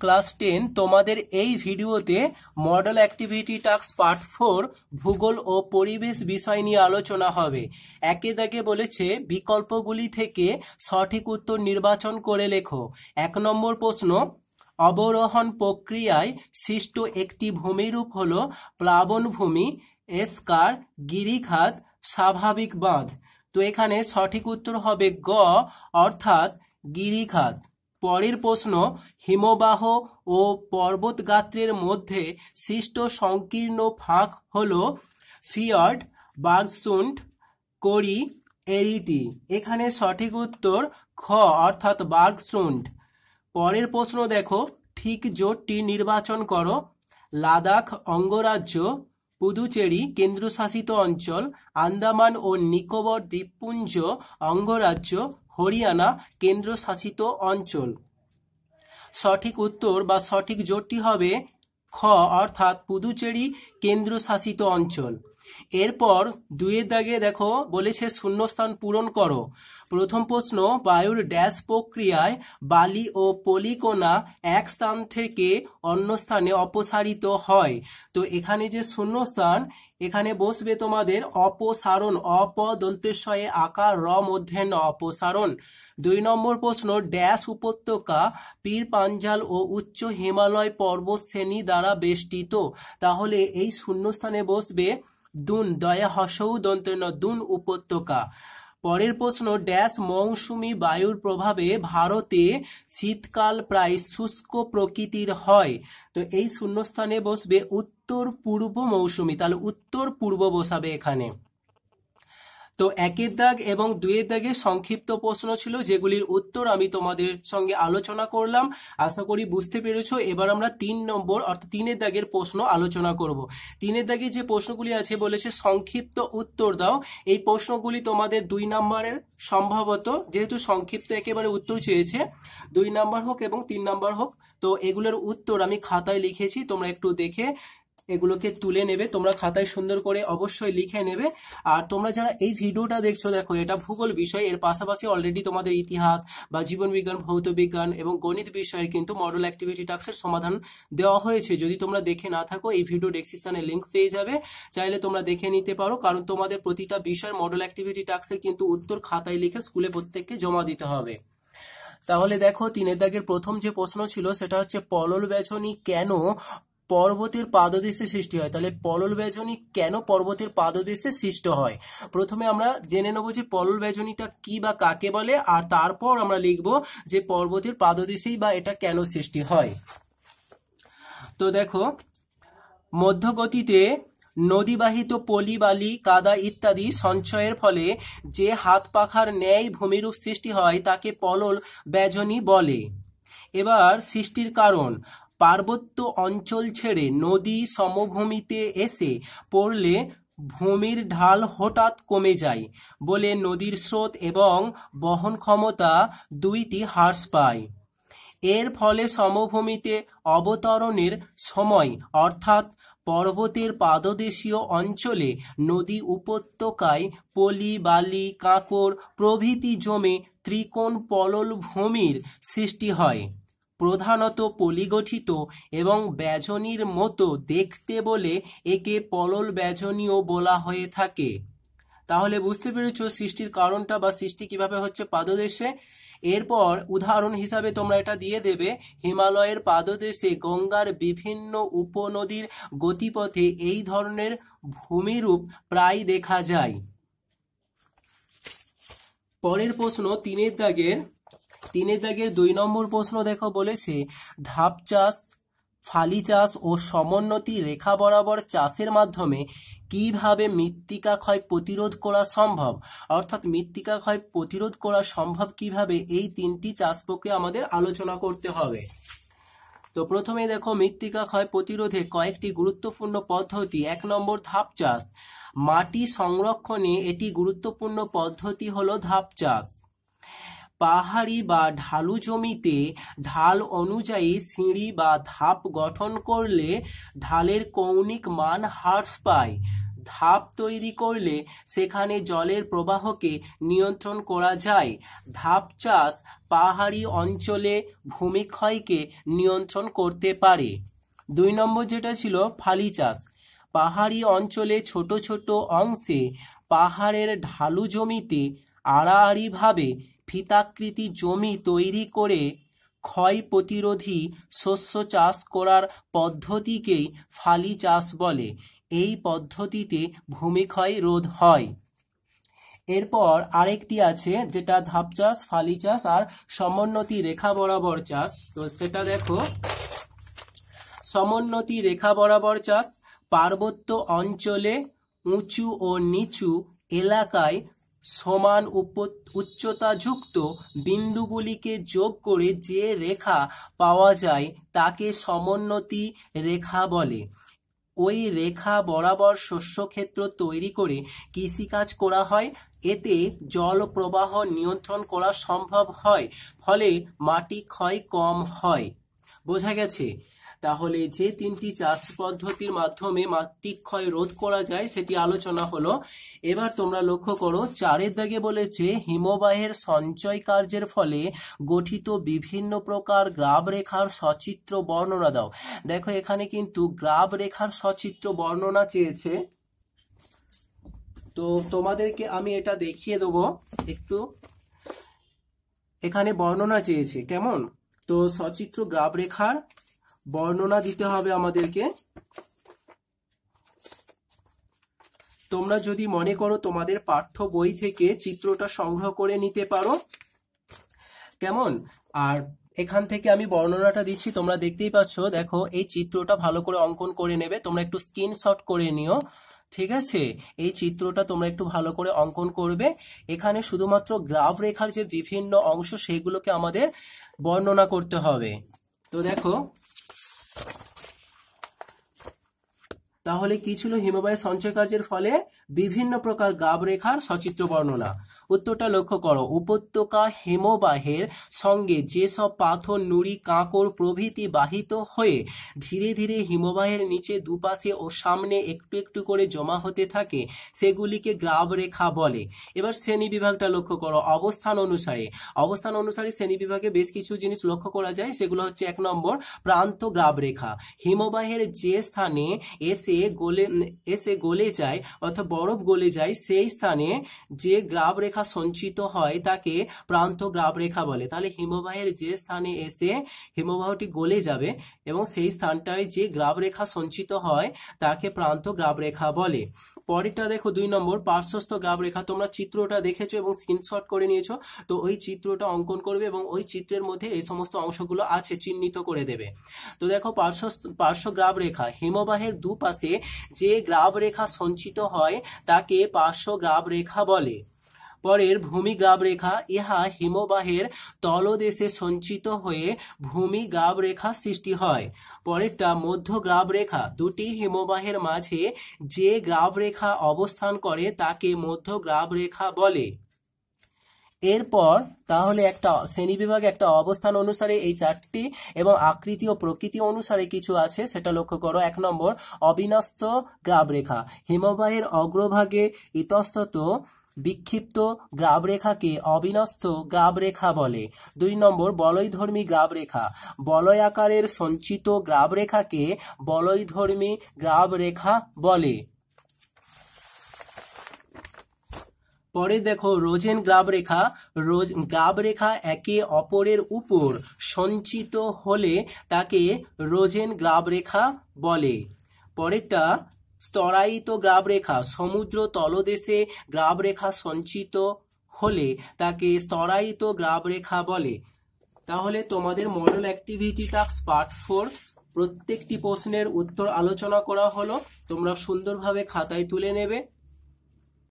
class ten তোমাদের এই ভিডিওতে model activity task part four ভূগোল ও পরিবেশ বিষয় নিয়ে আলোচনা হবে একে দাগে বলেছে বিকল্পগুলি থেকে সঠিক উত্তর নির্বাচন করে লেখো এক নম্বর প্রশ্ন অবরোহণ প্রক্রিয়ায় সৃষ্ট একটি ভূমিরূপ হল প্লাবন ভূমি এসকার গিরিখাত স্বাভাবিক বাঁধ তো এখানে সঠিক উত্তর হবে গ অর্থাৎ গিরিখাত পরের প্রশ্ন হিমবাহ ও পর্বতগাত্রের মধ্যে সৃষ্ট সংকীর্ণ ফাঁক হল ফিয়ার্ড বার্গসুন্ড করি এরিটি এখানে সঠিক উত্তর খ অর্থাৎ বার্গসুন্ড পরের প্রশ্ন দেখো ঠিক জোটটি নির্বাচন করো লাদাখ অঙ্গরাজ্য পুদুচেরি কেন্দ্রশাসিত অঞ্চল আন্দামান ও নিকোবর দ্বীপপুঞ্জ অঙ্গরাজ্য হরিয়ানা কেন্দ্রশাসিত অঞ্চল সঠিক উত্তর বা সঠিক জোটটি হবে খ অর্থাৎ পুদুচেরি কেন্দ্রশাসিত অঞ্চল এরপর দুইয়ের দাগে দেখো বলেছে শূন্যস্থান পূরণ করো প্রথম প্রশ্ন বায়ুর ড্যাশ প্রক্রিয়ায় বালি ও পলিকোনা এক স্থান থেকে অন্য স্থানে অপসারিত হয় তো এখানে যে শূন্যস্থান এখানে বসবে তোমাদের অপসারণ অপদন্তেশয়ে আকার র মধ্যে ন অপসারণ দুই নম্বর প্রশ্ন ড্যাশ উপত্যকা পীর পাঞ্জাল ও উচ্চ হিমালয় পর্বত শ্রেণী দ্বারা বেষ্টিত তাহলে এই শূন্যস্থানে বসবে দুন দয়া হসৌ দন্তন্য দুন উপত্যকা পরের প্রশ্ন ড্যাশ মৌসুমি বায়ুর প্রভাবে ভারতে শীতকাল প্রায় শুষ্ক প্রকৃতির হয় তো এই শূন্যস্থানে বসবে উত্তর পূর্ব মৌসুমি তাহলে উত্তর পূর্ব বসাবে এখানে তো একের দাগ এবং দুয়ের দাগে সংক্ষিপ্ত প্রশ্ন ছিল যেগুলির উত্তর আমি তোমাদের সঙ্গে আলোচনা করলাম আশা করি বুঝতে পেরেছ এবার আমরা তিন নম্বর অর্থাৎ তিনের দাগের প্রশ্ন আলোচনা করব তিনের দাগে যে প্রশ্নগুলি আছে বলেছে সংক্ষিপ্ত উত্তর দাও এই প্রশ্নগুলি তোমাদের দুই নম্বরের সম্ভবত যেহেতু সংক্ষিপ্ত একেবারে উত্তর চেয়েছে দুই নাম্বার হোক এবং তিন নাম্বার হোক তো এগুলোর উত্তর আমি খাতায় লিখেছি তোমরা একটু দেখে এগুলোকে তুলে নেবে তোমরা খাতায় সুন্দর করে অবশ্যই লিখে নেবে আর তোমরা যারা এই ভিডিওটা দেখছো দেখো এটা ভূগোল বিষয় এর পাশাপাশি অলরেডি তোমাদের ইতিহাস বা জীবন বিজ্ঞান ভৌত বিজ্ঞান এবং গণিত বিষয়ের কিন্তু মডেল অ্যাক্টিভিটি টাস্কের সমাধান দেওয়া হয়েছে যদি তোমরা দেখে না থাকো এই ভিডিও ডেসক্রিপশনে লিঙ্ক পেয়ে যাবে চাইলে তোমরা দেখে নিতে পারো কারণ তোমাদের প্রতিটা বিষয়ের মডেল অ্যাক্টিভিটি টাস্কের কিন্তু উত্তর খাতায় লিখে স্কুলে প্রত্যেককে জমা দিতে হবে তাহলে দেখো তিনের দাগের প্রথম যে প্রশ্ন ছিল সেটা হচ্ছে পলল বেচনী কেন পর্বতের পাদদেশে সৃষ্টি হয় তাহলে পলল বেজনী কেন পর্বতের পাদদেশে সৃষ্ট হয় প্রথমে আমরা জেনে নেব যে পলল বেজনীটা কি বা কাকে বলে আর তারপর আমরা লিখব যে পর্বতের পাদদেশেই বা এটা কেন সৃষ্টি হয় তো দেখো মধ্যগতিতে নদীবাহিত পলি বালি কাদা ইত্যাদি সঞ্চয়ের ফলে যে হাত পাখার ন্যায় ভূমিরূপ সৃষ্টি হয় তাকে পলল বেজনী বলে এবার সৃষ্টির কারণ পার্বত্য অঞ্চল ছেড়ে নদী সমভূমিতে এসে পড়লে ভূমির ঢাল হঠাৎ কমে যায় বলে নদীর স্রোত এবং বহন ক্ষমতা দুইটি হ্রাস পায় এর ফলে সমভূমিতে অবতরণের সময় অর্থাৎ পর্বতের পাদদেশীয় অঞ্চলে নদী উপত্যকায় পলি বালি কাঁকড় প্রভৃতি জমে ত্রিকোণ পলল ভূমির সৃষ্টি হয় প্রধানত পলিগঠিত এবং ব্যজনির মতো দেখতে বলে একে পলল ব্যজনীও বলা হয়ে থাকে তাহলে বুঝতে পেরেছ সৃষ্টির কারণটা বা সৃষ্টি কিভাবে হচ্ছে পাদদেশে এরপর উদাহরণ হিসাবে তোমরা এটা দিয়ে দেবে হিমালয়ের পাদদেশে গঙ্গার বিভিন্ন উপনদীর গতিপথে এই ধরনের ভূমিরূপ প্রায় দেখা যায় পরের প্রশ্ন তিনের দাগের তিনি দাগের দুই নম্বর প্রশ্ন দেখো বলেছে ধাপ চাষ ফালি চাষ ও সমোন্নতি রেখা বরাবর চাষের মাধ্যমে কিভাবে মৃত্তিকা ক্ষয় প্রতিরোধ করা সম্ভব অর্থাৎ মৃত্তিকা ক্ষয় প্রতিরোধ করা সম্ভব কিভাবে এই তিনটি চাষ প্রক্রিয়া আমাদের আলোচনা করতে হবে তো প্রথমে দেখো মৃত্তিকা ক্ষয় প্রতিরোধে কয়েকটি গুরুত্বপূর্ণ পদ্ধতি এক নম্বর ধাপ চাষ মাটি সংরক্ষণে এটি গুরুত্বপূর্ণ পদ্ধতি হলো ধাপ চাষ পাহাড়ি বা ঢালু জমিতে ঢাল অনুযায়ী সিঁড়ি বা ধাপ গঠন করলে ঢালের কৌণিক মান হ্রাস পায় ধাপ তৈরি করলে সেখানে জলের প্রবাহকে নিয়ন্ত্রণ করা যায় ধাপ চাষ পাহাড়ি অঞ্চলে ভূমিক্ষয়কে নিয়ন্ত্রণ করতে পারে দুই নম্বর যেটা ছিল ফালি চাষ পাহাড়ি অঞ্চলে ছোট ছোট অংশে পাহাড়ের ঢালু জমিতে আড়াআড়িভাবে ফিতাকৃতি জমি তৈরি করে ক্ষয় প্রতিরোধী শস্য চাষ করার পদ্ধতিকেই ফালি চাষ বলে এই পদ্ধতিতে ভূমিক্ষয় রোধ হয় এরপর আরেকটি আছে যেটা ধাপ চাষ ফালি চাষ আর সমোন্নতি রেখা বরাবর চাষ তো সেটা দেখো সমোন্নতি রেখা বরাবর চাষ পার্বত্য অঞ্চলে উঁচু ও নিচু এলাকায় সমান উচ্চতাযুক্ত বিন্দুগুলিকে যোগ করে যে রেখা পাওয়া যায় তাকে সমোন্নতি রেখা বলে ওই রেখা বরাবর শস্যক্ষেত্র তৈরি করে কৃষিকাজ করা হয় এতে জল প্রবাহ নিয়ন্ত্রণ করা সম্ভব হয় ফলে মাটি ক্ষয় কম হয় বোঝা গেছে তাহলে যে তিনটি চাষ পদ্ধতির মাধ্যমে মাটি ক্ষয় রোধ করা যায় সেটি আলোচনা হলো এবার তোমরা লক্ষ্য করো চারের দাগে বলেছে হিমবাহের সঞ্চয় কার্যের ফলে গঠিত বিভিন্ন প্রকার গ্রাব রেখার সচিত্র বর্ণনা দাও দেখো এখানে কিন্তু গ্রাব রেখার সচিত্র বর্ণনা চেয়েছে তো তোমাদেরকে আমি এটা দেখিয়ে দেবো একটু এখানে বর্ণনা চেয়েছে কেমন তো সচিত্র গ্রাব রেখার বর্ণনা দিতে হবে আমাদেরকে তোমরা যদি মনে করো তোমাদের পাঠ্য বই থেকে চিত্রটা সংগ্রহ করে নিতে পারো কেমন আর এখান থেকে আমি বর্ণনাটা দিচ্ছি তোমরা দেখতেই পাচ্ছ দেখো এই চিত্রটা ভালো করে অঙ্কন করে নেবে তোমরা একটু স্ক্রিনশট করে নিও ঠিক আছে এই চিত্রটা তোমরা একটু ভালো করে অঙ্কন করবে এখানে শুধুমাত্র গ্রাফ রেখার যে বিভিন্ন অংশ সেগুলোকে আমাদের বর্ণনা করতে হবে তো দেখো তাহলে কি ছিল হিমবাহের সঞ্চয় কার্যের ফলে বিভিন্ন প্রকার গাব রেখার সচিত্র বর্ণনা উত্তরটা লক্ষ্য করো উপত্যকা হিমবাহের সঙ্গে যেসব পাথর নুড়ি কাঁকড় প্রভৃতি বাহিত হয়ে ধীরে ধীরে হিমবাহের নিচে দুপাশে ও সামনে একটু একটু করে জমা হতে থাকে সেগুলিকে গ্রাব রেখা বলে এবার শ্রেণী বিভাগটা লক্ষ্য করো অবস্থান অনুসারে অবস্থান অনুসারে শ্রেণী বিভাগে বেশ কিছু জিনিস লক্ষ্য করা যায় সেগুলো হচ্ছে এক নম্বর প্রান্ত গ্রাব রেখা হিমবাহের যে স্থানে এসে গলে এসে গলে যায় অর্থাৎ বরফ গলে যায় সেই স্থানে যে গ্রাব রেখা রেখা সঞ্চিত হয় তাকে গ্রাব রেখা বলে তাহলে হিমবাহের যে স্থানে এসে হিমবাহটি গলে যাবে এবং সেই স্থানটায় যে গ্রাব রেখা সঞ্চিত হয় তাকে গ্রাব রেখা বলে পরেরটা দেখো দুই নম্বর পার্শ্বস্থ গ্রাব রেখা তোমরা চিত্রটা দেখেছো এবং স্ক্রিনশট করে নিয়েছো তো ওই চিত্রটা অঙ্কন করবে এবং ওই চিত্রের মধ্যে এই সমস্ত অংশগুলো আছে চিহ্নিত করে দেবে তো দেখো পার্শ্বস্থ পার্শ্ব গ্রাব রেখা হিমবাহের দুপাশে যে গ্রাব রেখা সঞ্চিত হয় তাকে পার্শ্ব গ্রাব রেখা বলে পরের রেখা ইহা হিমবাহের তলদেশে সঞ্চিত হয়ে রেখা সৃষ্টি হয় পরেরটা মধ্য গ্রাবরেখা দুটি হিমবাহের মাঝে যে গ্রাবরেখা অবস্থান করে তাকে মধ্য গ্রাবরেখা বলে এরপর তাহলে একটা শ্রেণীবিভাগে একটা অবস্থান অনুসারে এই চারটি এবং আকৃতি ও প্রকৃতি অনুসারে কিছু আছে সেটা লক্ষ্য করো এক নম্বর অবিনস্ত গ্রাবরেখা হিমবাহের অগ্রভাগে ইতস্তত বিক্ষিপ্ত গ্রাবরেখাকে অবিনস্থ গ্রাবরেখা বলে দুই নম্বর বলয়ধর্মী গ্রাবরেখা বলয় আকারের সঞ্চিত গ্রাবরেখাকে বলয়ধর্মী গ্রাবরেখা বলে পরে দেখো রোজেন গ্রাবরেখা রোজ গ্রাবরেখা একে অপরের উপর সঞ্চিত হলে তাকে রোজেন গ্রাবরেখা বলে পরেরটা স্তরায়িত গ্রাবরেখা সমুদ্র তলদেশে গ্রাবরেখা সঞ্চিত হলে তাকে স্তরায়িত গ্রাবরেখা বলে তাহলে তোমাদের model activity task part four প্রত্যেকটি প্রশ্নের উত্তর আলোচনা করা হলো তোমরা সুন্দরভাবে খাতায় তুলে নেবে